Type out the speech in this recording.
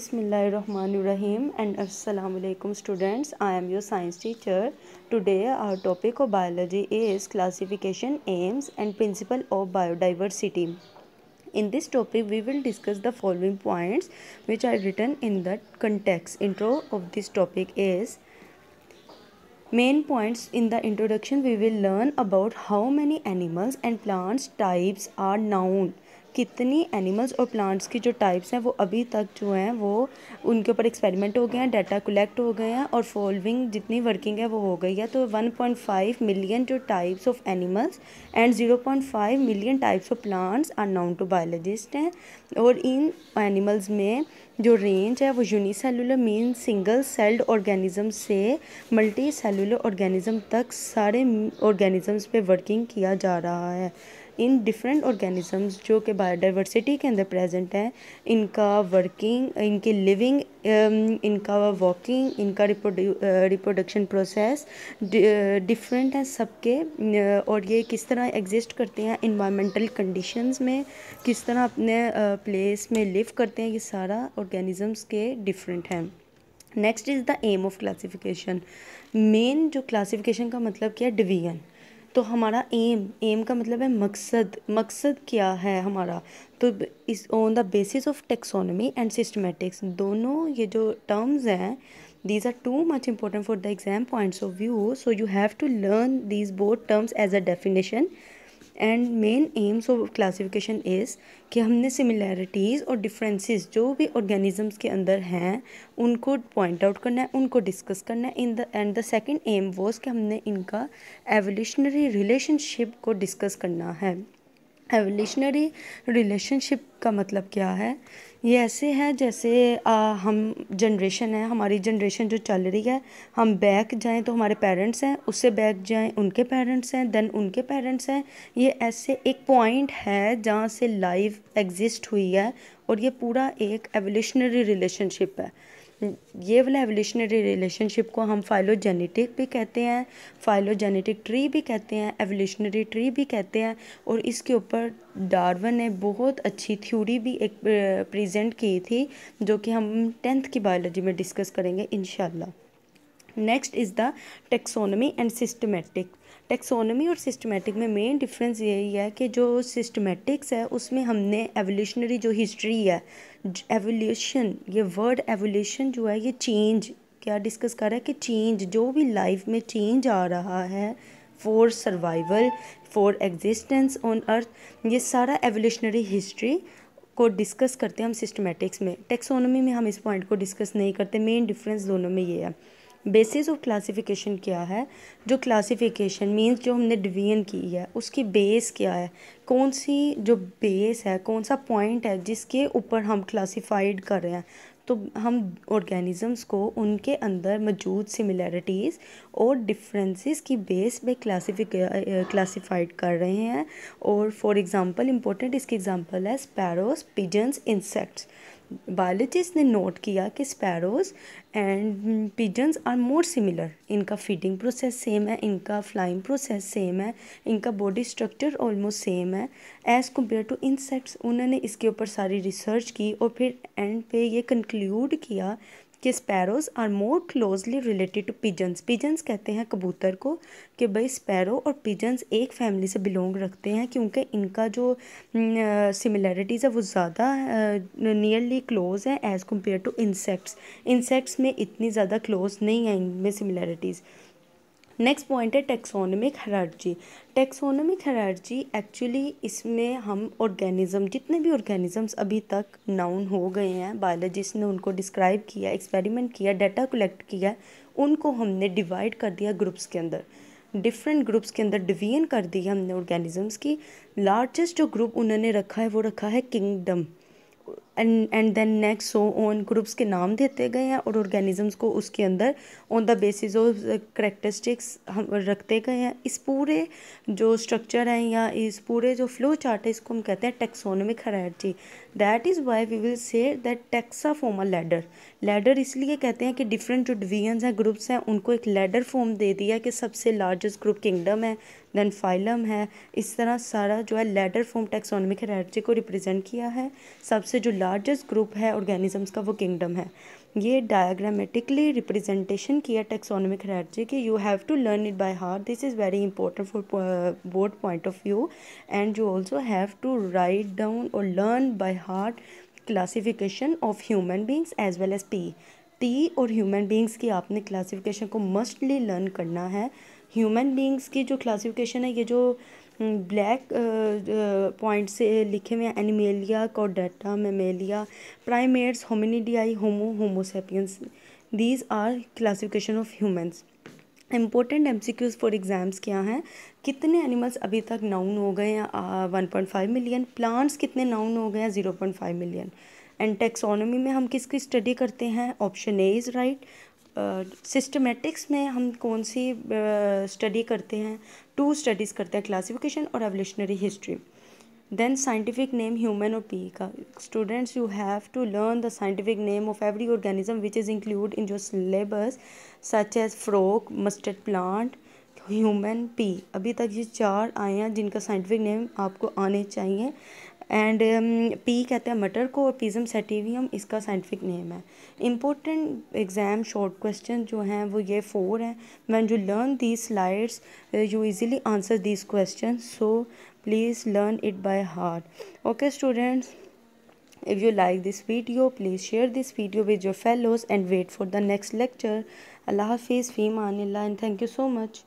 Bismillahirrahmanirrahim and Assalamu alaikum students I am your science teacher today our topic of biology is classification aims and principle of biodiversity in this topic we will discuss the following points which are written in the context intro of this topic is main points in the introduction we will learn about how many animals and plants types are known कितनी animals और plants की जो types हैं वो अभी तक जो हैं वो उनके ऊपर एक्सपेरिमेंट हो गए हैं डाटा कलेक्ट हो गए हैं और फॉलोइंग जितनी वर्किंग है वो हो गई है तो 1.5 मिलियन जो types of animals and 0.5 million types of plants are known to biologist हैं और इन एनिमल्स में जो रेंज है वो unicellular mean single celled organism से मल्टी सेलुलर ऑर्गेनिज्म तक सारे ऑर्गेनिजम्स पे वर्किंग किया जा रहा है इन डिफरेंट ऑर्गेनिज़म्स जो कि बायोडाइवर्सिटी के अंदर प्रेजेंट हैं इनका वर्किंग इनके लिविंग इनका वॉकिंग इनका रिप्रोडक्शन प्रोसेस डिफरेंट हैं सबके uh, और ये किस तरह एग्जिस्ट करते हैं इन्वामेंटल कंडीशंस में किस तरह अपने प्लेस uh, में लिव करते हैं ये सारा ऑर्गेनिज़म्स के डिफरेंट हैं next is the aim of classification main जो क्लासिफिकेशन का मतलब क्या है डिवीजन तो हमारा एम एम का मतलब है मकसद मकसद क्या है हमारा तो इस on the basis of taxonomy and systematics दोनों ये जो टर्म्स हैं these are too much important for the exam points of view so you have to learn these both terms as a definition and main aims of classification is कि हमने similarities और differences जो भी organisms के अंदर हैं उनको point out करना है उनको डिस्कस करना है in the end the second aim was कि हमने इनका एवोल्यूशनरी रिलेशनशिप को डिस्कस करना है एवोल्यूशनरी रिलेशनशिप का मतलब क्या है ये ऐसे है जैसे आ, हम जनरेशन है हमारी जनरेशन जो चल रही है हम बैक जाएं तो हमारे पेरेंट्स हैं उससे बैक जाएं उनके पेरेंट्स हैं देन उनके पेरेंट्स हैं ये ऐसे एक पॉइंट है जहाँ से लाइफ एग्जिस्ट हुई है और ये पूरा एक एवोल्यूशनरी रिलेशनशिप है ये वाला एवोल्यूशनरी रिलेशनशिप को हम फाइलोजेनेटिक भी कहते हैं फाइलोजेनेटिक ट्री भी कहते हैं एवोल्यूशनरी ट्री भी कहते हैं और इसके ऊपर डार्वन ने बहुत अच्छी थ्योरी भी एक प्रेजेंट की थी जो कि हम टेंथ की बायोलॉजी में डिस्कस करेंगे इन next is the taxonomy and systematic taxonomy और सिस्टमेटिक में मेन डिफरेंस यही है कि जो सिस्टमेटिक्स है उसमें हमने एवोल्यूशनरी जो हिस्ट्री है एवोल्यूशन ये वर्ड एवोल्यूशन जो है ये चेंज क्या डिस्कस कर रहा है कि चेंज जो भी लाइफ में चेंज आ रहा है for survival for existence on earth ये सारा एवोल्यूशनरी हिस्ट्री को डिस्कस करते हैं हम सिस्टमेटिक्स में टेक्सोनोमी में हम इस पॉइंट को डिस्कस नहीं करते मेन डिफरेंस दोनों में ये है बेसिस ऑफ क्लासिफिकेशन क्या है जो क्लासिफिकेशन मींस जो हमने डिवीजन की है उसकी बेस क्या है कौन सी जो बेस है कौन सा पॉइंट है जिसके ऊपर हम क्लासिफाइड कर रहे हैं तो हम ऑर्गेनिज़म्स को उनके अंदर मौजूद सिमिलैरिटीज़ और डिफरेंसेस की बेस पे क्लासिफिक क्लासिफाइड कर रहे हैं और फॉर एग्जांपल इम्पोर्टेंट इसकी एग्जांपल है स्पैरोस पिजन्स इंसेक्ट्स बायोलॉजिस्ट ने नोट किया कि sparrows and pigeons are more similar इनका फीडिंग प्रोसेस सेम है इनका फ्लाइंग प्रोसेस सेम है इनका बॉडी स्ट्रक्चर ऑलमोस्ट सेम है एज़ कम्पेयर टू इंसेक्ट्स उन्होंने इसके ऊपर सारी रिसर्च की और फिर एंड पे ये कंक्लूड किया कि sparrows are more closely related to pigeons pigeons कहते हैं कबूतर को कि भाई स्पैरो और पिजन्स एक फैमिली से बिलोंग रखते हैं क्योंकि इनका जो सिमिलैरिटीज़ है वो ज़्यादा नियरली क्लोज है as compare to insects insects में इतनी ज़्यादा क्लोज नहीं है इनमें सिमिलैरिटीज़ नेक्स्ट पॉइंट है taxonomic hierarchy taxonomic hierarchy actually इसमें हम ऑर्गेनिज़म जितने भी ऑर्गेनिज़म्स अभी तक नाउन हो गए हैं बायोलॉजिस्ट ने उनको डिस्क्राइब किया एक्सपेरिमेंट किया डाटा कलेक्ट किया उनको हमने डिवाइड कर दिया ग्रुप्स के अंदर डिफरेंट ग्रुप्स के अंदर डिवीजन कर दी हमने ऑर्गेनिज़म्स की लार्जेस्ट जो ग्रुप उन्होंने रखा है वो रखा है kingdom and and then next so on groups के नाम देते गए हैं और ऑर्गेनिजम्स को उसके अंदर on the basis of characteristics हम रखते गए हैं इस पूरे जो स्ट्रक्चर है या इस पूरे जो फ्लो चार्ट है इसको हम कहते हैं taxonomic hierarchy that is why we will say that taxa form a ladder ladder इसलिए कहते हैं कि डिफरेंट जो डिवीजन्स हैं ग्रुप्स हैं उनको एक लेडर फॉर्म दे दिया कि सबसे लार्जेस्ट ग्रुप किंगडम है देन फाइलम है इस तरह सारा जो है लेडर फॉर्म टेक्सोनमिक हेरार्ची को रिप्रेजेंट किया है सबसे जो लार्जेस्ट ग्रुप है ऑर्गेनिजम्स का वो किंगडम है ये डायग्रामेटिकली रिप्रेजेंटेशन किया टेक्सोनॉमिक हायरची की you have to learn it by heart this is very important for board point of view and you also have to write down और learn by heart classification of human beings as well as pea T और human beings की आपने classification को mostly learn करना है human beings की जो classification है ये जो ब्लैक हम्म, पॉइंट से लिखे हुए हैं एनिमेलिया कोडेटा Mammalia Primates Hominidae Homo Homo sapiens these are classification of humans important M C Qs for exams क्या हैं कितने एनिमल्स अभी तक नाउन हो गए हैं one point five million plants कितने नाउन हो गए हैं zero point five million and taxonomy में हम किसकी स्टडी करते हैं option A is right systematics में हम कौन सी स्टडी करते हैं टू स्टडीज़ करते हैं क्लासिफिकेशन और evolutionary history then scientific name human और पी का students you have to learn the scientific name of every organism which is include in your syllabus such as frog mustard plant human pea अभी तक ये चार आए हैं जिनका scientific name आपको आने चाहिए एंड पी कहते हैं मटर को और पीजम सेटिवियम इसका साइंटिफिक नेम है इम्पोर्टेंट एग्ज़ाम शॉर्ट क्वेश्चन जो हैं वो ये फोर हैं when you learn the slides you easily answer these question so please learn it by heart okay students If you like this video, please share this video with your fellows and wait for the next lecture. Allah Hafiz, Fee Manillah and thank you so much.